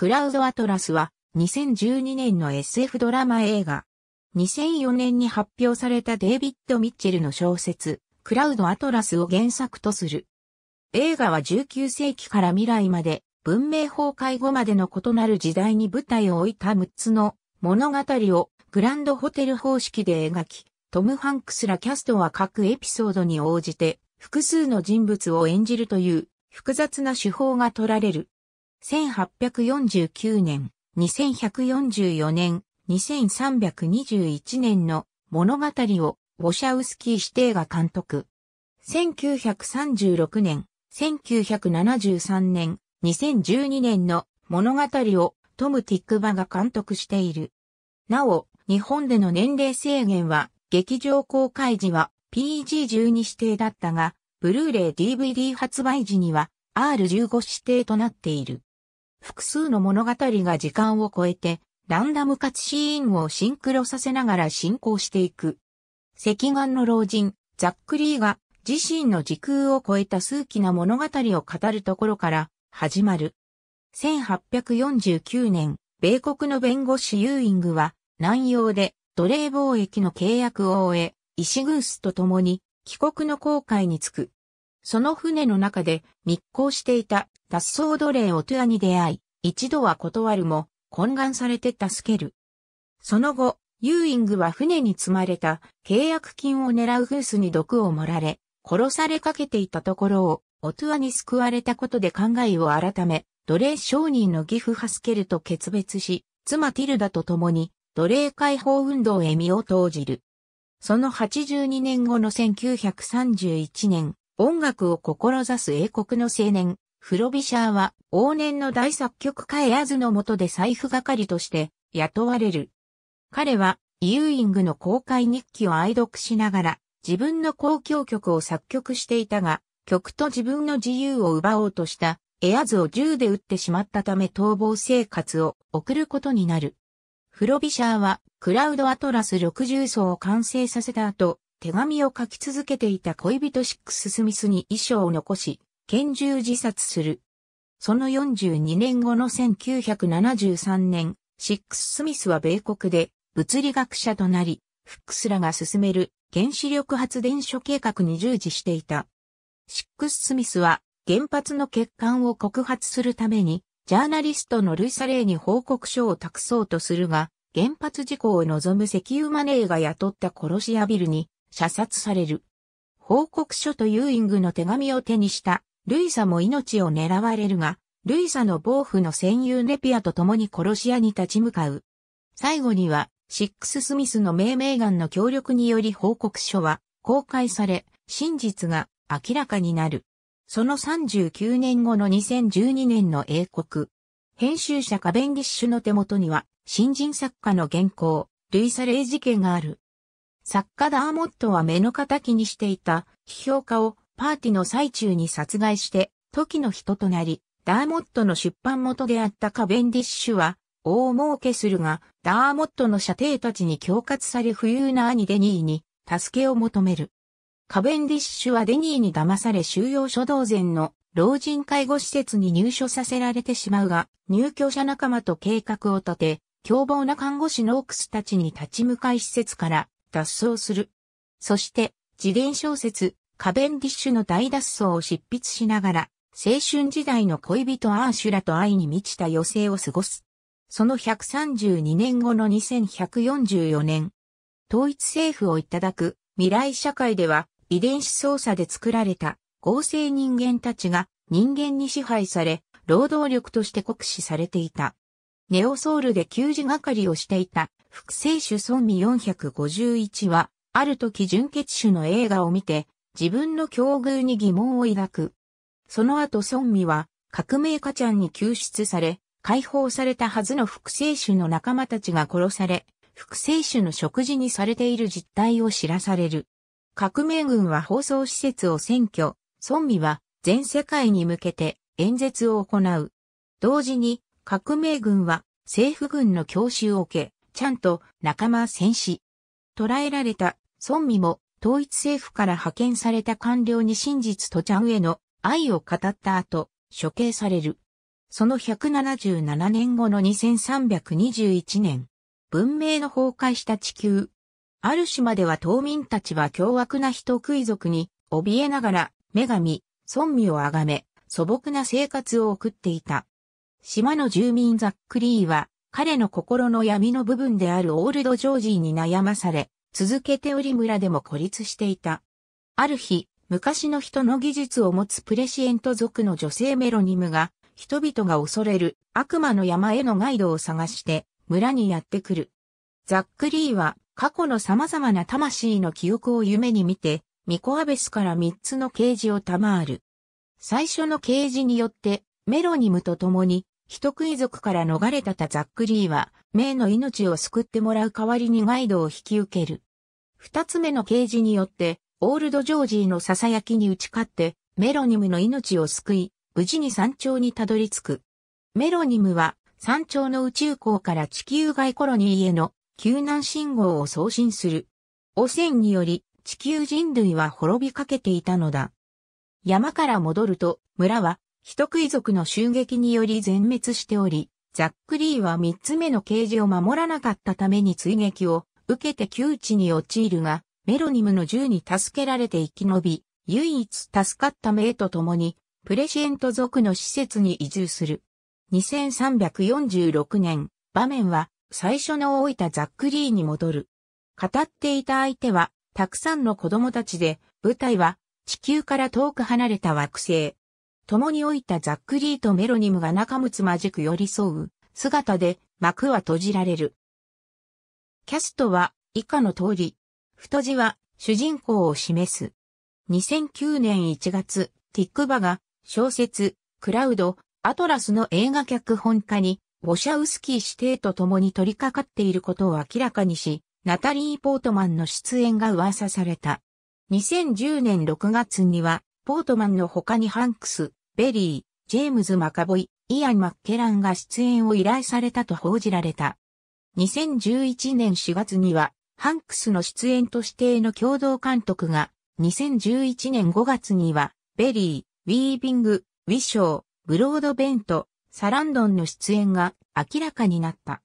クラウドアトラスは2012年の SF ドラマ映画。2004年に発表されたデイビッド・ミッチェルの小説、クラウド・アトラスを原作とする。映画は19世紀から未来まで、文明崩壊後までの異なる時代に舞台を置いた6つの物語をグランドホテル方式で描き、トム・ハンクスらキャストは各エピソードに応じて複数の人物を演じるという複雑な手法が取られる。1849年、2144年、2321年の物語をウォシャウスキー指定が監督。1936年、1973年、2012年の物語をトム・ティックバが監督している。なお、日本での年齢制限は、劇場公開時は PG12 指定だったが、ブルーレイ DVD 発売時には R15 指定となっている。複数の物語が時間を超えて、ランダムかつシーンをシンクロさせながら進行していく。赤眼の老人、ザックリーが自身の時空を超えた数奇な物語を語るところから始まる。1849年、米国の弁護士ユーイングは南洋で奴隷貿易の契約を終え、イシグースと共に帰国の航海に着く。その船の中で密航していた脱走奴隷オトゥアに出会い、一度は断るも、懇願されて助ける。その後、ユーイングは船に積まれた契約金を狙うフースに毒を盛られ、殺されかけていたところを、オトゥアに救われたことで考えを改め、奴隷商人のギフハスケルと決別し、妻ティルダと共に奴隷解放運動へ身を投じる。その82年後の1931年、音楽を志す英国の青年、フロビシャーは往年の大作曲家エアズの下で財布係として雇われる。彼はイユーイングの公開日記を愛読しながら自分の公共曲を作曲していたが、曲と自分の自由を奪おうとしたエアズを銃で撃ってしまったため逃亡生活を送ることになる。フロビシャーはクラウドアトラス60層を完成させた後、手紙を書き続けていた恋人シックス・スミスに遺書を残し、拳銃自殺する。その42年後の1973年、シックス・スミスは米国で物理学者となり、フックスらが進める原子力発電所計画に従事していた。シックス・スミスは原発の欠陥を告発するために、ジャーナリストのルイサレイに報告書を託そうとするが、原発事故を望む石油マネーが雇った殺し屋ビルに射殺される。報告書とユーイングの手紙を手にした、ルイサも命を狙われるが、ルイサの暴風の戦友ネピアと共に殺し屋に立ち向かう。最後には、シックス・スミスの命名眼の協力により報告書は公開され、真実が明らかになる。その39年後の2012年の英国。編集者カベンディッシュの手元には、新人作家の原稿、ルイサレイ事件がある。作家ダーモットは目の敵にしていた批評家をパーティの最中に殺害して時の人となり、ダーモットの出版元であったカベンディッシュは大儲けするが、ダーモットの射程たちに恐喝され不裕な兄デニーに助けを求める。カベンディッシュはデニーに騙され収容所同然の老人介護施設に入所させられてしまうが、入居者仲間と計画を立て、凶暴な看護師のオークスたちに立ち向かい施設から脱走する。そして、自伝小説、カベンディッシュの大脱走を執筆しながら、青春時代の恋人アーシュラと愛に満ちた余生を過ごす。その132年後の2144年、統一政府をいただく未来社会では遺伝子操作で作られた合成人間たちが人間に支配され、労働力として酷使されていた。ネオソウルで給仕係をしていた複製種孫美451は、ある時純血種の映画を見て、自分の境遇に疑問を抱く。その後孫美は、革命家ちゃんに救出され、解放されたはずの複製種の仲間たちが殺され、複製種の食事にされている実態を知らされる。革命軍は放送施設を占拠、孫美は全世界に向けて演説を行う。同時に革命軍は政府軍の教習を受け、ちゃんと仲間戦死。捕らえられた孫美も統一政府から派遣された官僚に真実とちゃんへの愛を語った後、処刑される。その177年後の2321年、文明の崩壊した地球。ある島では島民たちは凶悪な人食い族に怯えながら女神、孫美を崇め、素朴な生活を送っていた。島の住民ザックリーは彼の心の闇の部分であるオールドジョージーに悩まされ、続けてり村でも孤立していた。ある日、昔の人の技術を持つプレシエント族の女性メロニムが、人々が恐れる悪魔の山へのガイドを探して村にやってくる。ザックリーは過去の様々な魂の記憶を夢に見て、ミコアベスから三つの啓示を賜る。最初の啓示によってメロニムと共に人食い族から逃れたたザックリーは、メイの命を救ってもらう代わりにガイドを引き受ける。二つ目の刑事によって、オールドジョージーの囁きに打ち勝って、メロニムの命を救い、無事に山頂にたどり着く。メロニムは、山頂の宇宙港から地球外コロニーへの救難信号を送信する。汚染により、地球人類は滅びかけていたのだ。山から戻ると、村は人食い族の襲撃により全滅しており、ザックリーは三つ目の刑事を守らなかったために追撃を受けて窮地に陥るが、メロニムの銃に助けられて生き延び、唯一助かったへと共に、プレシエント族の施設に移住する。2346年、場面は最初の老いたザックリーに戻る。語っていた相手は、たくさんの子供たちで、舞台は地球から遠く離れた惑星、共に置いたザックリーとメロニムが仲睦まじく寄り添う姿で幕は閉じられる。キャストは以下の通り、太字は主人公を示す。2009年1月、ティックバが小説、クラウド、アトラスの映画脚本家に、ボシャウスキー指定と共に取り掛かっていることを明らかにし、ナタリー・ポートマンの出演が噂された。2010年6月には、ポートマンの他にハンクス、ベリー、ジェームズ・マカボイ、イアン・マッケランが出演を依頼されたと報じられた。2011年4月には、ハンクスの出演と指定の共同監督が、2011年5月には、ベリー、ウィービング、ウィショー、ブロードベント、サランドンの出演が明らかになった。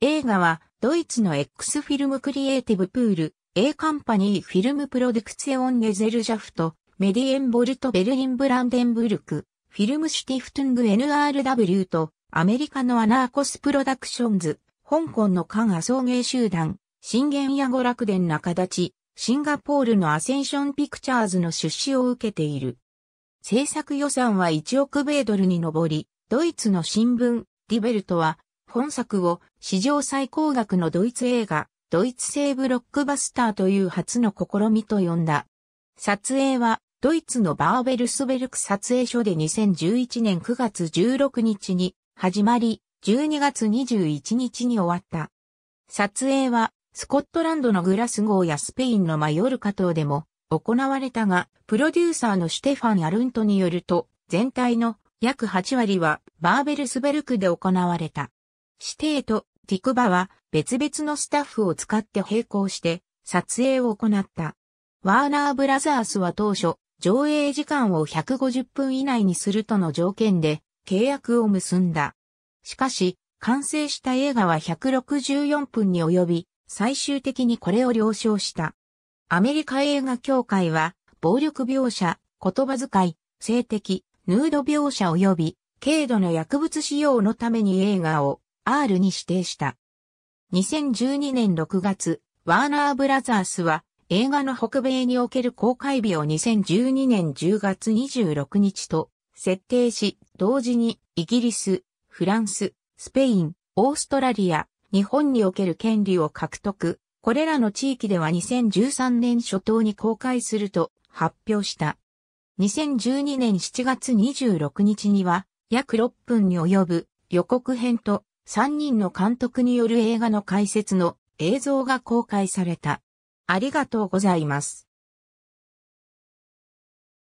映画は、ドイツの X フィルムクリエイティブプール、A カンパニーフィルムプロデクツェオンゲゼルジャフト、メディエンボルト・ベルリン・ブランデンブルク、フィルムシティフトゥング NRW と、アメリカのアナーコスプロダクションズ、香港のカンア送迎集団、新元や娯楽殿中立ち、シンガポールのアセンションピクチャーズの出資を受けている。制作予算は1億米ドルに上り、ドイツの新聞、ディベルトは、本作を史上最高額のドイツ映画、ドイツ製ブロックバスターという初の試みと呼んだ。撮影はドイツのバーベルスベルク撮影所で2011年9月16日に始まり、12月21日に終わった。撮影は、スコットランドのグラスゴーやスペインのマヨルカ島でも行われたが、プロデューサーのシュテファン・アルントによると、全体の約8割はバーベルスベルクで行われた。指定とティクバは別々のスタッフを使って並行して撮影を行った。ワーナーブラザースは当初、上映時間を150分以内にするとの条件で契約を結んだ。しかし、完成した映画は164分に及び、最終的にこれを了承した。アメリカ映画協会は、暴力描写、言葉遣い、性的、ヌード描写及び、軽度の薬物使用のために映画を R に指定した。2012年6月、ワーナーブラザースは映画の北米における公開日を2012年10月26日と設定し、同時にイギリス、フランス、スペイン、オーストラリア、日本における権利を獲得。これらの地域では2013年初頭に公開すると発表した。2012年7月26日には約6分に及ぶ予告編と3人の監督による映画の解説の映像が公開された。ありがとうございます。